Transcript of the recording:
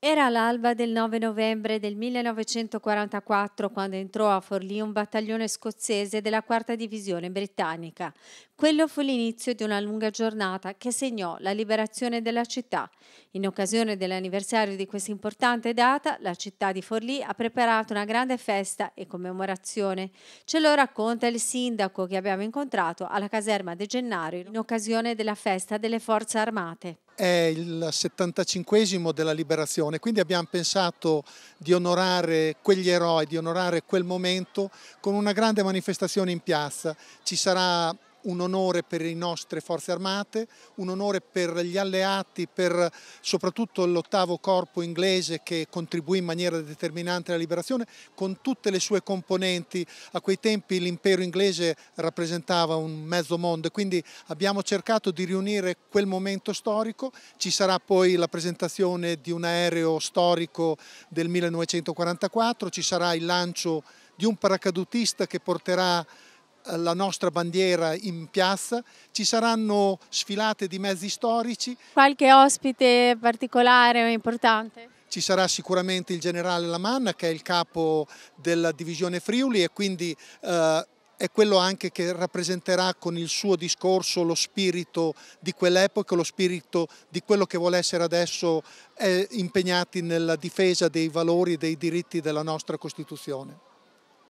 Era l'alba del 9 novembre del 1944 quando entrò a Forlì un battaglione scozzese della quarta divisione britannica. Quello fu l'inizio di una lunga giornata che segnò la liberazione della città. In occasione dell'anniversario di questa importante data, la città di Forlì ha preparato una grande festa e commemorazione. Ce lo racconta il sindaco che abbiamo incontrato alla caserma De Gennaro in occasione della festa delle Forze Armate è il 75 della liberazione, quindi abbiamo pensato di onorare quegli eroi, di onorare quel momento con una grande manifestazione in piazza. Ci sarà un onore per le nostre forze armate, un onore per gli alleati, per soprattutto l'ottavo corpo inglese che contribuì in maniera determinante alla liberazione con tutte le sue componenti. A quei tempi l'impero inglese rappresentava un mezzo mondo quindi abbiamo cercato di riunire quel momento storico. Ci sarà poi la presentazione di un aereo storico del 1944, ci sarà il lancio di un paracadutista che porterà eh, la nostra bandiera in piazza, ci saranno sfilate di mezzi storici. Qualche ospite particolare o importante? Ci sarà sicuramente il generale Lamanna che è il capo della divisione Friuli e quindi eh, è quello anche che rappresenterà con il suo discorso lo spirito di quell'epoca, lo spirito di quello che vuole essere adesso eh, impegnati nella difesa dei valori e dei diritti della nostra Costituzione.